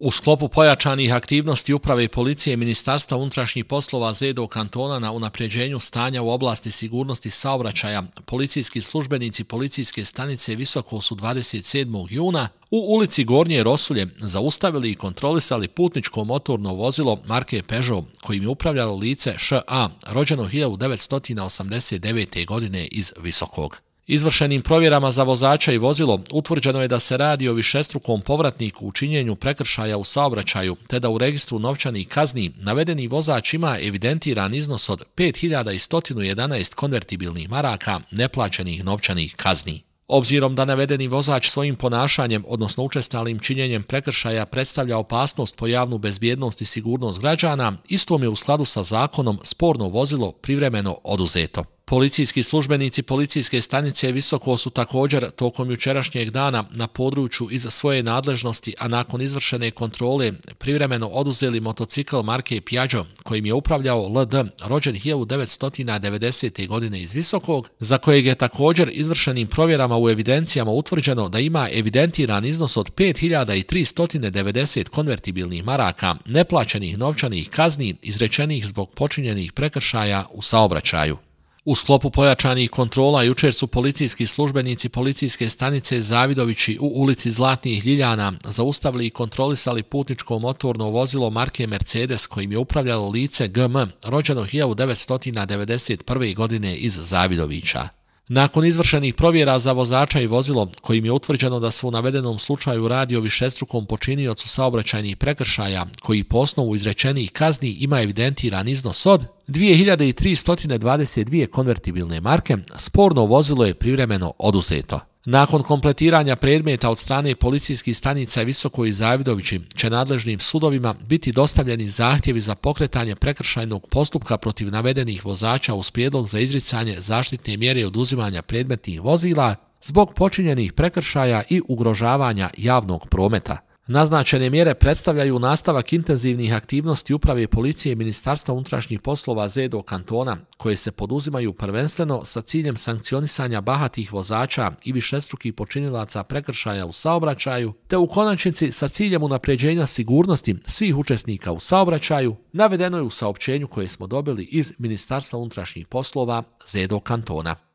U sklopu pojačanih aktivnosti Uprave policije Ministarstva unutrašnjih poslova Zedo kantona na unapređenju stanja u oblasti sigurnosti saobraćaja, policijski službenici policijske stanice Visoko su 27. juna u ulici Gornje Rosulje zaustavili i kontrolisali putničko motorno vozilo Marke Peugeot, kojim je upravljalo lice ŠA, rođeno 1989. godine iz Visokog. Izvršenim provjerama za vozača i vozilo utvrđeno je da se radi o višestrukom povratniku u činjenju prekršaja u saobraćaju, te da u registru novčanih kazni navedeni vozač ima evidentiran iznos od 5111 konvertibilnih maraka neplaćenih novčanih kazni. Obzirom da navedeni vozač svojim ponašanjem, odnosno učestalim činjenjem prekršaja, predstavlja opasnost po javnu bezbjednost i sigurnost građana, istom je u skladu sa zakonom sporno vozilo privremeno oduzeto. Policijski službenici policijske stanice Visoko su također tokom jučerašnjeg dana na području iza svoje nadležnosti, a nakon izvršene kontrole, privremeno oduzeli motocikl Marke Pjađo, kojim je upravljao LD, rođen 1990. godine iz Visokog, za kojeg je također izvršenim provjerama u evidencijama utvrđeno da ima evidentiran iznos od 5390 konvertibilnih maraka, neplaćenih novčanih kazni izrečenih zbog počinjenih prekršaja u saobraćaju. U sklopu pojačanih kontrola jučer su policijski službenici policijske stanice Zavidovići u ulici Zlatnih Ljiljana zaustavili i kontrolisali putničko motorno vozilo marke Mercedes kojim je upravljalo lice GM rođeno 1991. godine iz Zavidovića. Nakon izvršenih provjera za vozača i vozilo, kojim je utvrđeno da se u navedenom slučaju radi o višestrukom počinijocu saobraćajnih prekršaja, koji po osnovu izrečenih kazni ima evidentiran iznos od 2322 konvertibilne marke, sporno vozilo je privremeno oduzeto. Nakon kompletiranja predmeta od strane policijskih stanica Visoko i Zavidovići će nadležnim sudovima biti dostavljeni zahtjevi za pokretanje prekršajnog postupka protiv navedenih vozača uz prijedlog za izricanje zaštitne mjere oduzimanja predmetnih vozila zbog počinjenih prekršaja i ugrožavanja javnog prometa. Naznačene mjere predstavljaju nastavak intenzivnih aktivnosti Uprave policije i Ministarstva unutrašnjih poslova ZEDO kantona, koje se poduzimaju prvenstveno sa ciljem sankcionisanja bahatih vozača i višestrukih počinilaca prekršaja u saobraćaju, te u konačnici sa ciljem unapređenja sigurnosti svih učesnika u saobraćaju, navedeno je u saopćenju koje smo dobili iz Ministarstva unutrašnjih poslova ZEDO kantona.